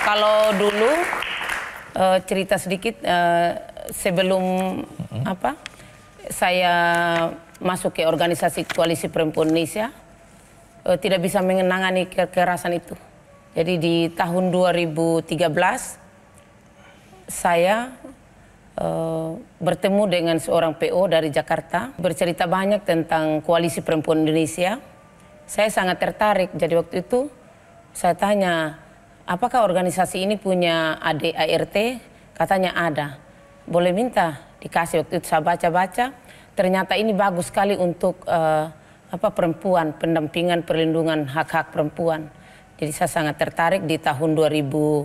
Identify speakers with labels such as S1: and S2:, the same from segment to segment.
S1: Kalau dulu uh, cerita sedikit uh, sebelum mm-hmm. apa saya masuk ke organisasi koalisi perempuan Indonesia uh, tidak bisa mengenangani kekerasan itu. Jadi di tahun 2013 saya uh, bertemu dengan seorang PO dari Jakarta bercerita banyak tentang koalisi perempuan Indonesia. Saya sangat tertarik. Jadi waktu itu saya tanya apakah organisasi ini punya ADART? Katanya ada. Boleh minta dikasih waktu itu saya baca-baca. Ternyata ini bagus sekali untuk uh, apa perempuan, pendampingan perlindungan hak-hak perempuan. Jadi saya sangat tertarik di tahun 2012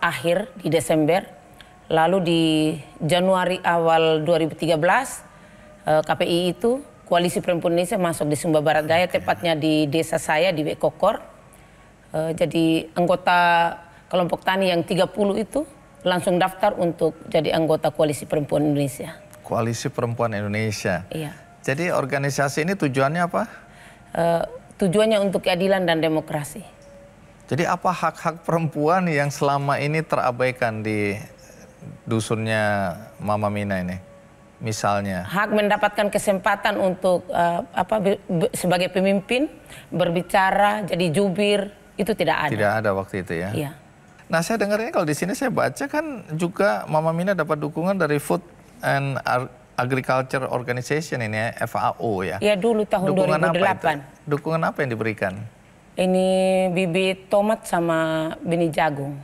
S1: akhir di Desember, lalu di Januari awal 2013 uh, KPI itu Koalisi Perempuan Indonesia masuk di Sumba Barat Daya, tepatnya di desa saya di Bekokor uh, jadi anggota kelompok tani yang 30 itu langsung daftar untuk jadi anggota Koalisi Perempuan Indonesia.
S2: Koalisi Perempuan Indonesia. Iya. Jadi organisasi ini tujuannya apa?
S1: Uh, tujuannya untuk keadilan dan demokrasi.
S2: Jadi apa hak-hak perempuan yang selama ini terabaikan di dusunnya Mama Mina ini? Misalnya
S1: hak mendapatkan kesempatan untuk uh, apa sebagai pemimpin berbicara jadi jubir itu tidak ada. Tidak
S2: ada waktu itu ya. Iya. Nah saya dengarnya kalau di sini saya baca kan juga Mama Mina dapat dukungan dari Food and Agriculture Organization ini ya, FAO ya. Iya dulu tahun dukungan 2008. Apa Dukungan apa yang diberikan?
S1: Ini bibit tomat sama benih jagung.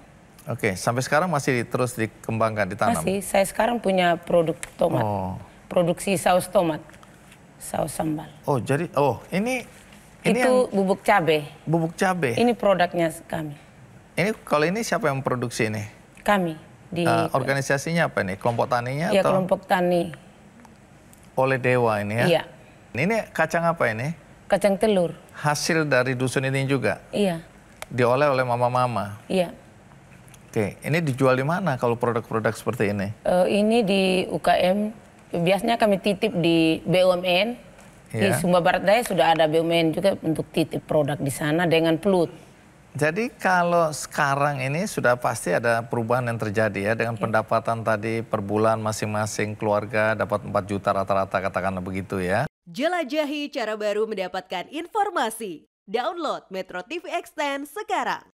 S2: Oke, sampai sekarang masih terus dikembangkan, ditanam? Masih,
S1: saya sekarang punya produk tomat. Oh. Produksi saus tomat, saus sambal.
S2: Oh, jadi, oh ini ini itu yang,
S1: bubuk cabe.
S2: Bubuk cabe. Ini
S1: produknya kami.
S2: Ini kalau ini siapa yang produksi ini?
S1: Kami di uh,
S2: organisasinya apa nih? Kelompok taninya ya, atau?
S1: kelompok tani.
S2: Oleh dewa ini ya. Iya. Ini kacang apa ini?
S1: Kacang telur.
S2: Hasil dari dusun ini juga. Iya. Diolah oleh mama-mama. Iya. Oke, ini dijual di mana kalau produk-produk seperti ini?
S1: Uh, ini di UKM. Biasanya kami titip di BUMN Iya. Di Sumba Barat Daya sudah ada BUMN juga untuk titip produk di sana dengan pelut.
S2: Jadi kalau sekarang ini sudah pasti ada perubahan yang terjadi ya dengan iya. pendapatan tadi per bulan masing-masing keluarga dapat 4 juta rata-rata katakanlah begitu ya. Jelajahi cara baru mendapatkan informasi. Download Metro TV Extend sekarang.